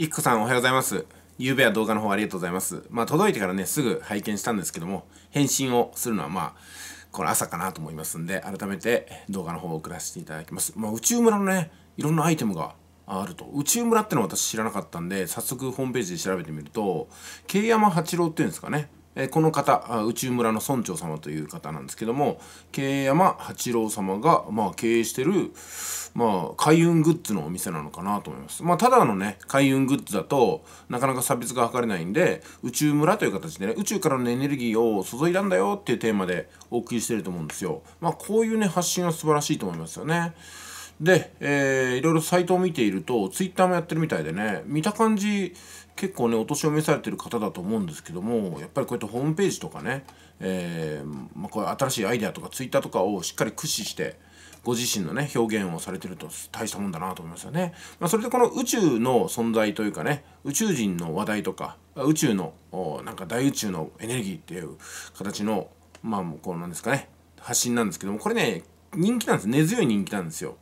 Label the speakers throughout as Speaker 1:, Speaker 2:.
Speaker 1: いっこさんおはようございます。昨夜は動画の方ありがとうございます。まあ届いてからね、すぐ拝見したんですけども、返信をするのはまあ、これ朝かなと思いますんで、改めて動画の方を送らせていただきます。まあ宇宙村のね、いろんなアイテムがあると。宇宙村ってのは私知らなかったんで、早速ホームページで調べてみると、桂山八郎っていうんですかね。えこの方宇宙村の村長様という方なんですけども慶山八郎様が、まあ、経営してる、まあ、開運グッズのお店なのかなと思います、まあ、ただのね開運グッズだとなかなか差別が図れないんで宇宙村という形でね宇宙からのエネルギーを注いだんだよっていうテーマでお送りしてると思うんですよ、まあ、こういうね発信は素晴らしいと思いますよね。で、えー、いろいろサイトを見ていると、ツイッターもやってるみたいでね、見た感じ、結構ね、お年を召されてる方だと思うんですけども、やっぱりこうやってホームページとかね、えー、まあ、こういう新しいアイデアとかツイッターとかをしっかり駆使して、ご自身のね、表現をされてると大したもんだなと思いますよね。まあ、それでこの宇宙の存在というかね、宇宙人の話題とか、宇宙の、なんか大宇宙のエネルギーっていう形の、まあ、こうなんですかね、発信なんですけどもこれね人気なんです。根強い人気なんですよ。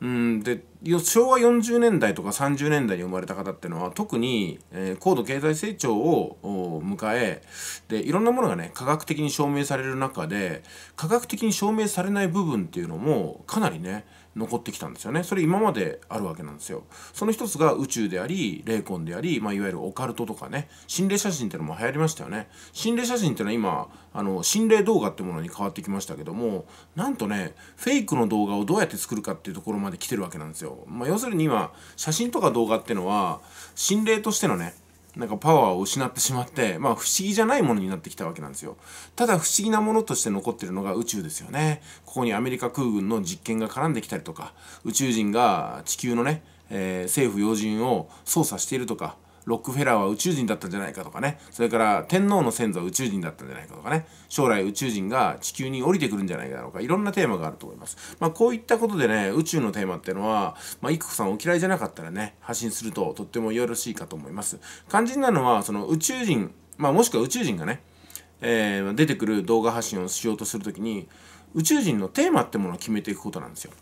Speaker 1: うん、で、昭和40年代とか30年代に生まれた方っていうのは特に、えー、高度経済成長を迎えでいろんなものがね科学的に証明される中で科学的に証明されない部分っていうのもかなりね残ってきたんですよねそれ今まであるわけなんですよその一つが宇宙であり霊魂であり、まあ、いわゆるオカルトとかね心霊写真っていうのも流行りましたよね心霊写真っていうのは今あの心霊動画ってものに変わってきましたけどもなんとねフェイクの動画をどうやって作るかっていうところまで来てるわけなんですよよ。まあ、要するに今、写真とか動画ってのは、心霊としてのね、なんかパワーを失ってしまって、まあ不思議じゃないものになってきたわけなんですよ。ただ不思議なものとして残ってるのが宇宙ですよね。ここにアメリカ空軍の実験が絡んできたりとか、宇宙人が地球のね、えー、政府要人を操作しているとか、ロックフェラーは宇宙人だったんじゃないかとかねそれから天皇の先祖は宇宙人だったんじゃないかとかね将来宇宙人が地球に降りてくるんじゃないかとかいろんなテーマがあると思います、まあ、こういったことでね宇宙のテーマっていうのは、まあ、いくこさんお嫌いじゃなかったらね発信するととってもよろしいかと思います肝心なのはその宇宙人、まあ、もしくは宇宙人がね、えー、出てくる動画発信をしようとするときに宇宙人のテーマってものを決めていくことなんですよ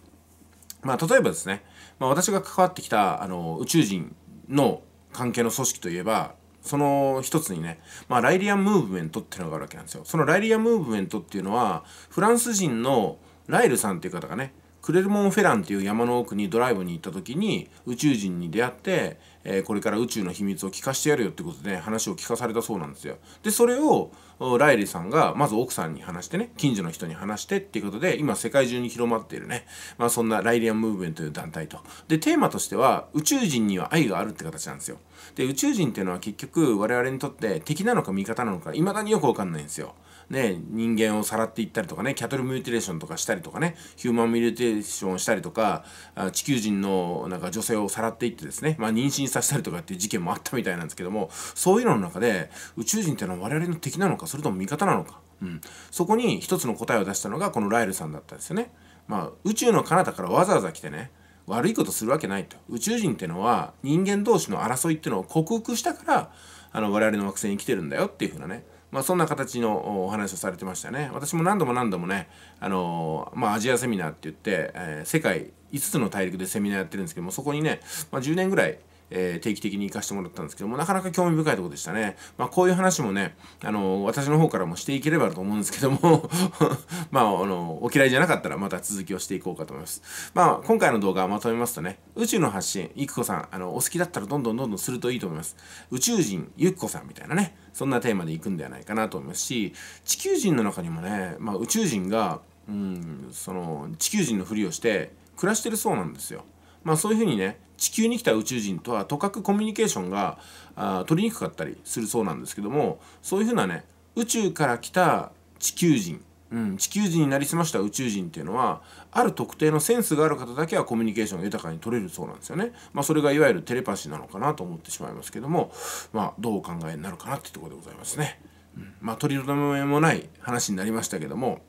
Speaker 1: まあ、例えばですね、まあ、私が関わってきたあの宇宙人の関係の組織といえばその一つにね、まあ、ライリアン・ムーブメントっていうのがあるわけなんですよ。そのライリアン・ムーブメントっていうのはフランス人のライルさんっていう方がねクレルモン・フェランっていう山の奥にドライブに行った時に宇宙人に出会ってえー、これから宇宙の秘密を聞かしてやるよってことで、ね、話を聞かされたそうなんですよ。で、それをライリーさんがまず奥さんに話してね、近所の人に話してっていうことで、今世界中に広まっているね、まあそんなライリアンムーブメントという団体と。で、テーマとしては宇宙人には愛があるって形なんですよ。で、宇宙人っていうのは結局我々にとって敵なのか味方なのか、未だによくわかんないんですよ。ね、人間をさらっていったりとかね、キャトルミューティレーションとかしたりとかね、ヒューマンミューティレーションをしたりとか、地球人のなんか女性をさらっていってですね、まあ妊娠させたりとかっていう事件もあったみたいなんですけどもそういうのの中で宇宙人ってのは我々の敵なのかそれとも味方なのか、うん、そこに一つの答えを出したのがこのライルさんだったんですよね。まあ、宇宙の彼方からわざわざ来てね悪いことするわけないと宇宙人ってのは人間同士の争いっていうのを克服したからあの我々の惑星に来てるんだよっていうふうなねまあ、そんな形のお話をされてましたね。私も何度も何度もね、あのー、まあ、アジアセミナーって言って、えー、世界5つの大陸でセミナーやってるんですけども、そこにね、まあ、10年ぐらい、えー、定期的に行かしてもらったんですけども、なかなか興味深いとこでしたね。まあ、こういう話もね、あの、私の方からもしていければと思うんですけども まあ、あの、お嫌いじゃなかったらまた続きをしていこうかと思います。まあ、今回の動画をまとめますとね、宇宙の発信、ゆきこさん、あの、お好きだったらどんどんどんどんするといいと思います。宇宙人、ゆきこさんみたいなね、そんなテーマで行くんではないかなと思いますし、地球人の中にもね、まあ、宇宙人が、うん、その、地球人のふりをして暮らしてるそうなんですよ。まあそういうふうにね、地球に来た宇宙人とはとかくコミュニケーションがあ取りにくかったりするそうなんですけどもそういうふうなね宇宙から来た地球人、うん、地球人になりすました宇宙人っていうのはある特定のセンスがある方だけはコミュニケーションが豊かに取れるそうなんですよね。まあ、それがいわゆるテレパシーなのかなと思ってしまいますけども、まあ、どうお考えになるかなってとこでございますね。うん、まあ、取り留めもない話になりましたけども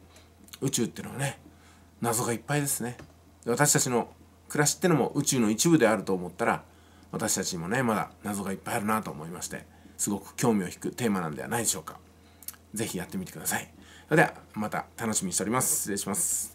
Speaker 1: 宇宙っていうのはね謎がいっぱいですね。私たちの暮らしってのも宇宙の一部であると思ったら私たちにもねまだ謎がいっぱいあるなと思いましてすごく興味を引くテーマなんではないでしょうか是非やってみてくださいそれではまた楽しみにしております失礼します